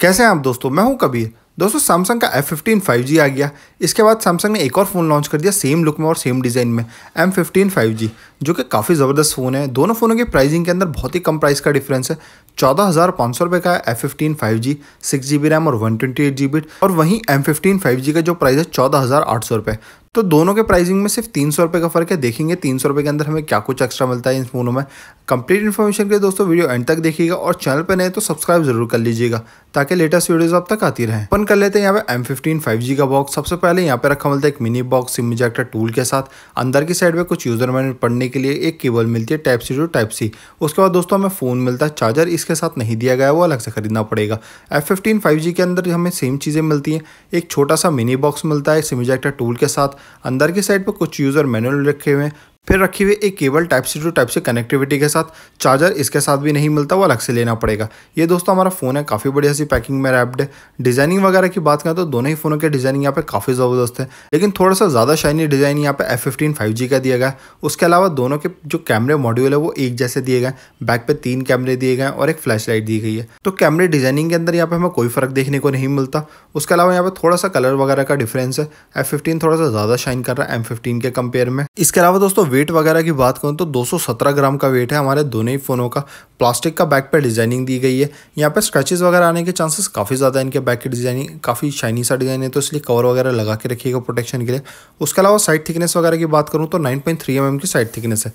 कैसे हैं आप दोस्तों मैं हूं कबीर दोस्तों सैमसंग का एफ फिफ्टीन फाइव जी आ गया इसके बाद सैमसंग ने एक और फ़ोन लॉन्च कर दिया सेम लुक में और सेम डिज़ाइन में एम फिफ्टीन फाइव जी जो कि काफ़ी ज़बरदस्त फ़ोन है दोनों फ़ोनों की प्राइसिंग के अंदर बहुत ही कम प्राइस का डिफरेंस है चौदह हज़ार पाँच सौ रुपये का है F fifteen five G six G B RAM और one twenty eight G B और वहीं एम फिफ्टीन फाइव जी का जो प्राइस है चौदह हज़ार आठ सौ रुपये तो दोनों के प्राइसिंग में सिर्फ तीन सौ रुपये का फर्क है देखेंगे तीन सौ रुपये के अंदर हमें क्या कुछ एक्स्ट्रा मिलता है इन फोनों में कंप्लीट इन्फॉर्मेशन के लिए दोस्तों वीडियो एंड तक देखिएगा और चैनल पर नए तो सब्सक्राइब जरूर कर लीजिएगा ताकि लेटेस्ट वीडियोस आप तक आती रहे अपन कर लेते हैं यहाँ पे एम 5G का बॉक्स सबसे पहले यहाँ पे रखा मिलता है एक mini box SIM ejector tool के साथ अंदर की साइड पे कुछ यूजर मैंने पढ़ने के लिए एक केबल मिलती है type C to type C उसके बाद दोस्तों हमें फ़ोन मिलता है चार्जर इसके साथ नहीं दिया गया वो अलग से खरीदना पड़ेगा एफ फिफ्टीन के अंदर हमें सेम चीज़ें मिलती हैं एक छोटा सा मिनी बॉक्स मिलता है सिम इजेक्टर टूल के साथ अंदर की साइड पर कुछ यूज़र मैनुअल रखे हुए हैं फिर रखी हुई एक cable type C to type C connectivity के साथ चार्जर इसके साथ भी नहीं मिलता वो अलग से लेना पड़ेगा ये दोस्तों हमारा फ़ोन है काफ़ी बढ़िया सी पैकिंग में रैप्ड है डिज़ाइनिंग वगैरह की बात करें तो दोनों ही फ़ोनों के डिज़ाइनिंग यहाँ पे काफ़ी ज़बरदस्त है लेकिन थोड़ा सा ज़्यादा शाइनी डिज़ाइन यहाँ पे एफ फिफ्टीन फाइव जी का दिया गया उसके अलावा दोनों के जो कैमरे मॉड्यूल है वो एक जैसे दिए गए बैक पे तीन कैमरे दिए गए और एक फ्लैश लाइट दी गई है तो कैमरे डिज़ाइनिंग के अंदर यहाँ पे हमें कोई फ़र्क देखने को नहीं मिलता उसके अलावा यहाँ पे थोड़ा सा कलर वगैरह का डिफरेंस है एफ थोड़ा सा ज़्यादा शाइन कर रहा है एम के कंपेयर में इसके अलावा दोस्तों वेट वगैरह की बात करूँ तो 217 ग्राम का वेट है हमारे दोनों ही फ़ोनों का प्लास्टिक का बैक पर डिज़ाइनिंग दी गई है यहाँ पे स्क्रैचेज वगैरह आने के चांसेस काफ़ी ज़्यादा इनके बैक की डिज़ाइनिंग काफ़ी शाइनी सा डिज़ाइन है तो इसलिए कवर वगैरह लगा के रखिएगा प्रोटेक्शन के लिए उसके अलावा साइड थिकनेस वगैरह की बात करूँ तो नाइन पॉइंट mm की साइड थिकनेस है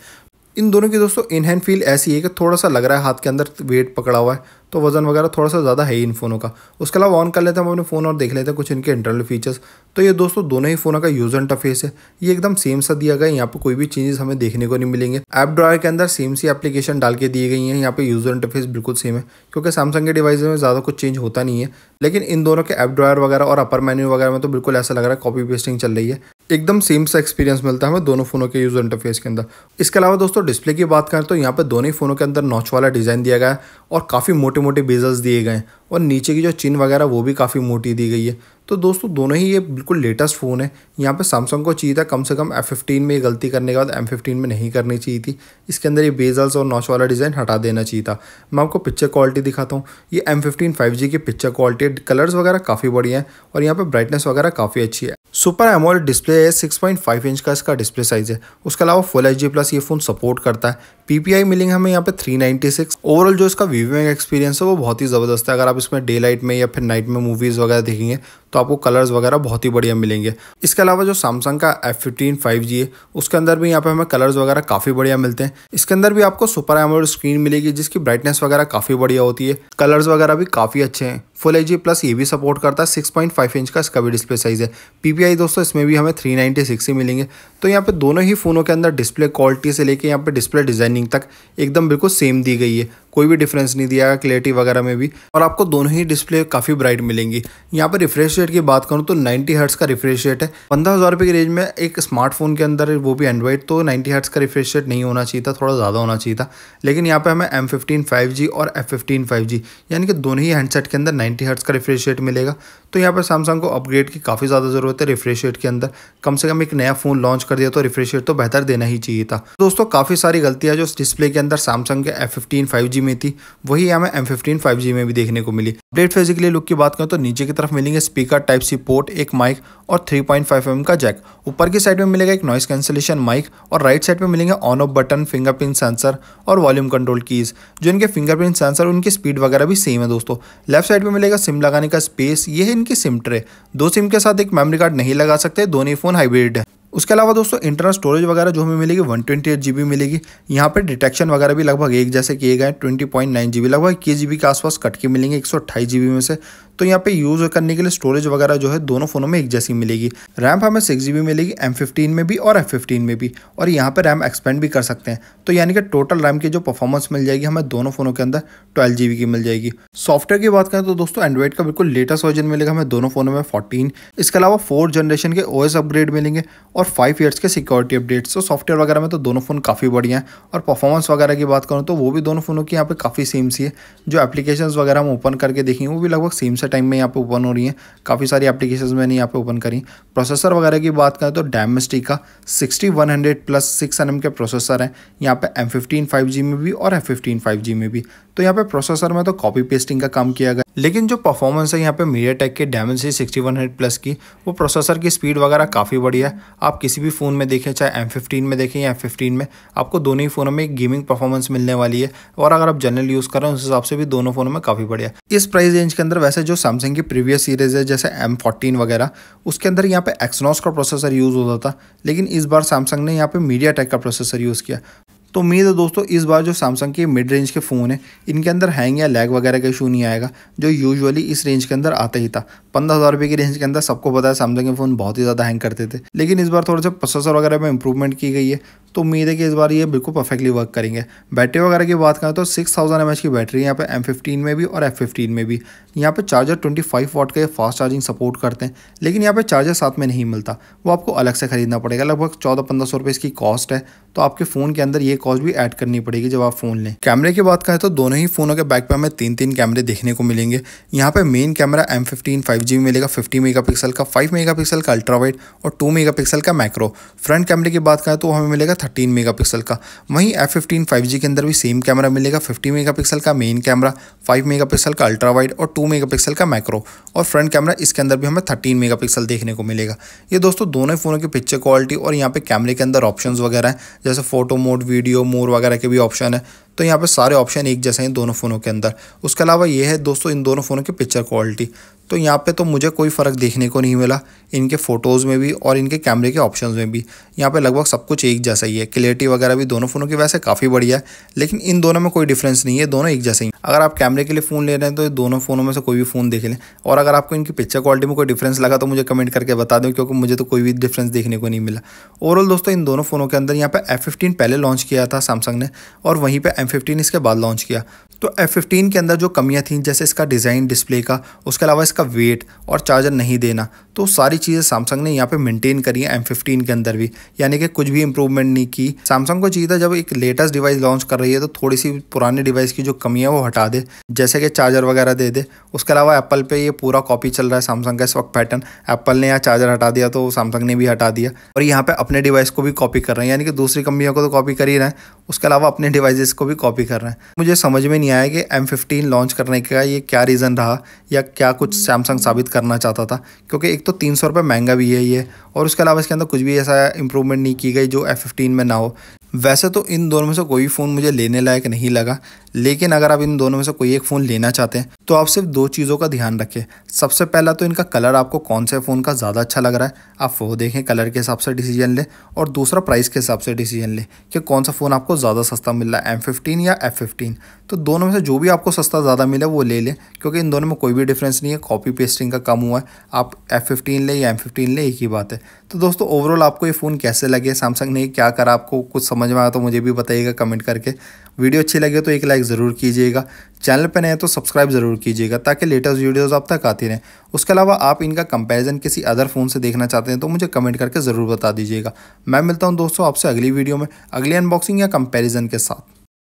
इन दोनों की दोस्तों इन हैंड फील ऐसी है कि थोड़ा सा लग रहा है हाथ के अंदर वेट पकड़ा हुआ है तो वज़न वगैरह थोड़ा सा ज़्यादा है ही इन फ़ोनों का उसके अलावा ऑन कर लेते हैं हम अपने फ़ोन और देख लेते हैं कुछ इनके इंटरनल फीचर्स तो ये दोस्तों दोनों ही फ़ोनों का यूज़ इंटरफेस है ये एकदम सेम सा दिया गया है यहाँ पर कोई भी चेंजेस हमें देखने को नहीं मिलेंगे ऐप ड्रायर के अंदर सेम सी एप्लीकेशन डाल के दी गई है यहाँ पर यूज़र इंटरफेस बिल्कुल सेम है क्योंकि सैमसंग के डिवाइस में ज़्यादा कुछ चेंज होता नहीं है लेकिन इन दोनों के ऐप ड्रायर वगैरह और अपर मेन्यू वगैरह में तो बिल्कुल ऐसा लग रहा है कॉपी पेस्टिंग चल रही है एकदम सेम सा एक्सपीरियंस मिलता है हमें दोनों फ़ोनों के यूज़र इंटरफेस के अंदर इसके अलावा दोस्तों डिस्प्ले की बात करें तो यहाँ पर दोनों ही फ़ोनों के अंदर नॉच वाला डिज़ाइन दिया गया है और काफ़ी मोटे मोटे बेजल्स दिए गए हैं और नीचे की जो चिन वगैरह वो भी काफ़ी मोटी दी गई है तो दोस्तों दोनों ही ये बिल्कुल लेटेस्ट फ़ोन है यहाँ पे सैमसंग को चाहिए था कम से कम एफ फिफ्टीन में गलती करने के बाद एम फिफ्टीन में नहीं करनी चाहिए थी इसके अंदर ये बेजल्स और नॉच वाला डिज़ाइन हटा देना चाहिए था मैं आपको पिक्चर क्वालिटी दिखाता हूँ ये एम फिफ्टीन फाइव जी की पिक्चर क्वालिटी कलर्स वगैरह काफ़ी बढ़िया है और यहाँ पर ब्राइटनेस वगैरह काफ़ी अच्छी है सुपर एमोल डिस्प्ले है 6.5 इंच का इसका डिस्प्ले साइज है उसके अलावा फुल एच प्लस ये फ़ोन सपोर्ट करता है पीपीआई मिलिंग हमें यहाँ पे 396 ओवरऑल जो इसका वीविंग एक्सपीरियंस है वो बहुत ही ज़बरदस्त है अगर आप इसमें डे लाइट में या फिर नाइट में मूवीज़ वगैरह देखेंगे तो आपको कलर्स वगैरह बहुत ही बढ़िया मिलेंगे इसके अलावा जो सैमसंग का एफ फिफ्टीन फाइव जी है उसके अंदर भी यहाँ पे हमें कलर्स वगैरह काफ़ी बढ़िया मिलते हैं इसके अंदर भी आपको सुपर एमोड स्क्रीन मिलेगी जिसकी ब्राइटनेस वगैरह काफ़ी बढ़िया होती है कलर्स वगैरह भी काफ़ी अच्छे हैं फुल एच प्लस ये भी सपोर्ट करता है सिक्स पॉइंट फाइव इंच का इसका भी डिस्प्ले साइज़ है पीपीआई दोस्तों इसमें भी हमें थ्री नाइनटी सिक्स ही मिलेंगे तो यहाँ पे दोनों ही फ़ोनों के अंदर डिस्प्ले क्वालिटी से लेके यहाँ पे डिस्प्ले डिज़ाइनिंग तक एकदम बिल्कुल सेम दी गई है कोई भी डिफरेंस नहीं दिया है क्लियरिटी वगैरह में भी और आपको दोनों ही डिस्प्ले काफ़ी ब्राइट मिलेंगी यहाँ पर रिफ्रेश रेट की बात करूँ तो नाइन्टी हर्ट्स का रिफ्रेश रेट है पंद्रह हज़ार रुपये की रेंज में एक स्मार्टफोन के अंदर वो भी एंड्रॉइड तो नाइन्टी हर्ट्स का रिफ्रेश रेट नहीं होना चाहिए था थोड़ा ज़्यादा होना चाहिए था लेकिन यहाँ पर हमें एम फिफ्टीन फाइव जी और एफ फिफ्टीन फाइव जी यानी कि दोनों ही हैंडसेट के अंदर नाइन्टी हर्ट्स का रिफ्रेश रेट मिलेगा तो यहाँ पर सैमसंग को अपग्रेड की काफ़ी ज़्यादा ज़रूरत है रिफ्रेश रेट के अंदर कम से कम एक नया फ़ोन लॉन्च कर दिया तो रिफ्रेश रेट तो बेहतर देना ही चाहिए था दोस्तों काफ़ी सारी गलतियाँ जो डिस्प्ले के अंदर सैमसंग के एफ फिफ्टीन में थी वही हमें एम फिफ्टीन में भी देखने को मिली अपडेट फिजिकली लुक की बात करें तो नीचे की तरफ मिलेंगे स्पीकर टाइप सी पोर्ट एक माइक और 3.5 पॉइंट mm का जैक ऊपर की साइड में मिलेगा एक नॉइस कैंसिलेशन माइक और राइट साइड में मिलेंगे on off button fingerprint sensor और वॉल्यूम कंट्रोल कीज जो इनके फिंगरप्रिंट सेंसर उनकी स्पीड वगैरह भी सेम है दोस्तों लेफ्ट साइड में मिलेगा सिम लगाने का स्पेस ये है इनकी सिम ट्रे दो सिम के साथ एक मेमोरी कार्ड नहीं लगा सकते दोनों ही फोन हाइब्रिड है उसके अलावा दोस्तों इंटरनल स्टोरेज वगैरह जो हमें मिलेगी one twenty eight G B मिलेगी यहाँ पर डिटेक्शन वगैरह भी लगभग एक जैसे किए गए twenty point nine G B लगभग इक्कीस जी बी के आसपास कट के मिलेंगे एक सौ अट्ठाईस जी बी में से तो यहाँ पे यूज़ करने के लिए स्टोरेज वगैरह जो है दोनों फ़ोनों में एक जैसी मिलेगी रैम हमें सिक्स जी मिलेगी एम में भी और एफ में भी और यहाँ पर रैम एक्सपेंड भी कर सकते हैं तो यानी कि टोटल रैम की जो परफॉर्मेंस मिल जाएगी हमें दोनों फ़ोनों के अंदर ट्वेल्व जी की मिल जाएगी सॉफ्टवेयर की बात करें तो दोस्तों एंड्रॉइड का बिल्कुल लेटेस्ट वर्जन मिलेगा हमें दोनों फ़ोनों में फोर्टीन इसके अलावा फोर जनरेशन के ओ अपग्रेड मिलेंगे और फाइव ईयर्स के सिक्योरिटी अपडेट्स तो सॉफ्टवेयर वगैरह में तो दोनों फ़ोन काफ़ी बढ़िया हैं और परफॉर्मेंस वगैरह की बात करूँ तो वो भी दोनों फ़ोनों की यहाँ पर काफ़ी सेम सी है जो एप्लीकेशन वगैरह हम ओपन करके देखेंगे वो भी लगभग सेम से टाइम में यहाँ पे ओपन हो रही हैं काफ़ी सारी एप्लीकेशन मैंने यहाँ पे ओपन करी प्रोसेसर वगैरह की बात करें तो डैमस्टी का sixty one hundred plus six N के प्रोसेसर हैं यहाँ पे एम फिफ्टीन फाइव जी में भी और एफ फिफ्टीन फाइव जी में भी तो यहाँ पे प्रोसेसर में तो कॉपी पेस्टिंग का काम किया गया लेकिन जो परफॉर्मेंस है यहाँ पे मीडिया टेक के Dimensity sixty one hundred plus की वो प्रोसेसर की स्पीड वगैरह काफ़ी बढ़िया है आप किसी भी फ़ोन में देखें चाहे एम फिफ्टीन में देखें या एम फिफ्टीन में आपको दोनों ही फ़ोनों में गेमिंग परफॉर्मेंस मिलने वाली है और अगर आप जनरल यूज़ करें उस हिसाब से भी दोनों फ़ोनों में काफ़ी बढ़िया इस प्राइस रेंज के अंदर वैसे जो सैमसंग की प्रीवियस सीरीज़ है जैसे एम फोर्टीन वगैरह उसके अंदर यहाँ पे एक्सनॉस का प्रोसेसर यूज़ होता था लेकिन इस बार सैमसंग ने यहाँ पे मीडिया टेक का प्रोसेसर यूज़ किया तो उम्मीद है दोस्तों इस बार जो सैमसंग के मिड रेंज के फ़ोन है इनके अंदर हैंग या लैग वगैरह का इशू नहीं आएगा जो यूजुअली इस रेंज के अंदर आता ही था पंद्रह हज़ार रुपये की रेंज के अंदर सबको पता है सैमसंग के फ़ोन बहुत ही ज़्यादा हैंग करते थे लेकिन इस बार थोड़ा सा प्रोसेसर वगैरह में इंप्रूवमेंट की गई है तो उम्मीद है कि इस बार ये बिल्कुल परफेक्टली वर्क करेंगे बैटरी वगैरह की बात करें तो सिक्स थाउजेंड एम की बैटरी यहाँ पे एम में भी और एफ में भी यहाँ पे चार्जर ट्वेंटी फाइव वाट का फास्ट चार्जिंग सपोर्ट करते हैं लेकिन यहाँ पे चार्जर साथ में नहीं मिलता वो आपको अलग से खरीदना पड़ेगा लगभग चौदह पंद्रह सौ रुपये इसकी कॉस्ट है तो आपके फ़ोन के अंदर ये कॉस्ट भी ऐड करनी पड़ेगी जब आप फ़ोन लें कैमरे की बात करें तो दोनों ही फ़ोनों के बैक पर हमें तीन तीन कैमरे देखने को मिलेंगे यहाँ पे main camera M fifteen five G मिलेगा फिफ्टी मेगापिक्सल का फाइव मेगापिक्सल का अल्ट्रा वाइड और टू मेगापिक्सल का मैक्रो फ्रंट कैमरे की बात करें तो हमें मिलेगा थर्टीन मेगापिक्सल का वहीं एफ फिफ्टीन फाइव के अंदर भी सेम कैमरा मिलेगा फिफ्टी मेगापिक्सल का मेन कैमरा फाइव मेगापिक्सल का अल्ट्रा वाइड और टू मेगापिक्सल का मैक्रो और फ्रंट कैमरा इसके अंदर भी हमें थर्टीन मेगापिक्सल देखने को मिलेगा ये दोस्तों दोनों फ़ोनों की पिक्चर क्वालिटी और यहाँ पे कैमरे के अंदर ऑप्शन वगैरह हैं जैसे फोटो मोड वीडियो मोड वगैरह के भी ऑप्शन है तो यहाँ पर सारे ऑप्शन एक जैसे हैं दोनों फ़ोनों के अंदर उसके अलावा ये है दोस्तों इन दोनों फ़ोनों की पिक्चर क्वालिटी तो यहाँ पे तो मुझे कोई फ़र्क देखने को नहीं मिला इनके फ़ोटोज़ में भी और इनके कैमरे के ऑप्शन में भी यहाँ पे लगभग सब कुछ एक जैसा ही है क्लियरिटी वगैरह भी दोनों फ़ोनों की वैसे काफ़ी बढ़िया है लेकिन इन दोनों में कोई डिफरेंस नहीं है दोनों एक जैसे ही अगर आप कैमरे के लिए फ़ोन ले रहे हैं तो दोनों फ़ोनों में से कोई भी फ़ोन देख लें और अगर आपको इनकी पिक्चर क्वालिटी में कोई डिफ्रेंस लगा तो मुझे कमेंट करके बता दें क्योंकि मुझे तो कोई भी डिफ्रेंस देखने को नहीं मिला ओवरऑल दोस्तों इन दोनों फ़ोनों के अंदर यहाँ पर एफ पहले लॉन्च किया था सैमसंग ने और वहीं पर एम फिफ्टीन इसके बाद लॉन्च किया तो एफ फिफ्टीन के अंदर जो कमियां थी जैसे इसका डिज़ाइन डिस्प्ले का उसके अलावा इसका वेट और चार्जर नहीं देना तो सारी चीज़ें सैमसंग ने यहाँ पे मेंटेन करी है एम फिफ्टीन के अंदर भी यानी कि कुछ भी इंप्रूवमेंट नहीं की सैमसंग को चाहिए था जब एक लेटेस्ट डिवाइस लॉन्च कर रही है तो थोड़ी सी पुराने डिवाइस की जो कमी है वो हटा दे जैसे कि चार्जर वगैरह दे दे उसके अलावा एप्पल पर यह पूरा कॉपी चल रहा है सैमसंग का इस वक्त पैटर्न एप्पल ने यहाँ चार्जर हटा दिया तो सैमसंग ने भी हटा दिया और यहाँ पर अपने डिवाइस को भी कॉपी कर रहे हैं यानी कि दूसरी कंपनियों को तो कॉपी कर ही रहे हैं उसके अलावा अपने डिवाइसेस को भी कॉपी कर रहे हैं मुझे समझ में नहीं आया कि एम फिफ्टीन लॉन्च करने का ये क्या रीज़न रहा या क्या कुछ सैमसंग साबित करना चाहता था क्योंकि एक तो तीन सौ रुपये महंगा भी है ये और उसके अलावा इसके अंदर कुछ भी ऐसा इम्प्रूवमेंट नहीं की गई जो एफ फिफ्टीन में ना हो वैसे तो इन दोनों में से कोई फ़ोन मुझे लेने लायक नहीं लगा लेकिन अगर आप इन दोनों में से कोई एक फ़ोन लेना चाहते हैं तो आप सिर्फ दो चीज़ों का ध्यान रखें सबसे पहला तो इनका कलर आपको कौन से फ़ोन का ज़्यादा अच्छा लग रहा है आप वो देखें कलर के हिसाब से डिसीजन लें और दूसरा प्राइस के हिसाब से डिसीजन लें कि कौन सा फ़ोन आपको ज़्यादा सस्ता मिल रहा है एम फिफ्टीन या एफ फिफ्टीन तो दोनों में से जो भी आपको सस्ता ज़्यादा मिले वो ले लें क्योंकि इन दोनों में कोई भी डिफरेंस नहीं है कॉपी पेस्टिंग का कम हुआ है आप एफ फिफ्टीन लें या एम फिफ्टीन लें एक ही बात है तो दोस्तों ओवरऑल आपको ये फ़ोन कैसे लगे सैमसंग ने क्या करा आपको कुछ समझ समझ में आया तो मुझे भी बताइएगा कमेंट करके वीडियो अच्छी लगे तो एक लाइक ज़रूर कीजिएगा चैनल पर नए तो सब्सक्राइब ज़रूर कीजिएगा ताकि लेटेस्ट वीडियोज़ आप तक आती रहें उसके अलावा आप इनका कंपैरिजन किसी अदर फ़ोन से देखना चाहते हैं तो मुझे कमेंट करके ज़रूर बता दीजिएगा मैं मिलता हूँ दोस्तों आपसे अगली वीडियो में अगली अनबॉक्सिंग या कंपेरिजन के साथ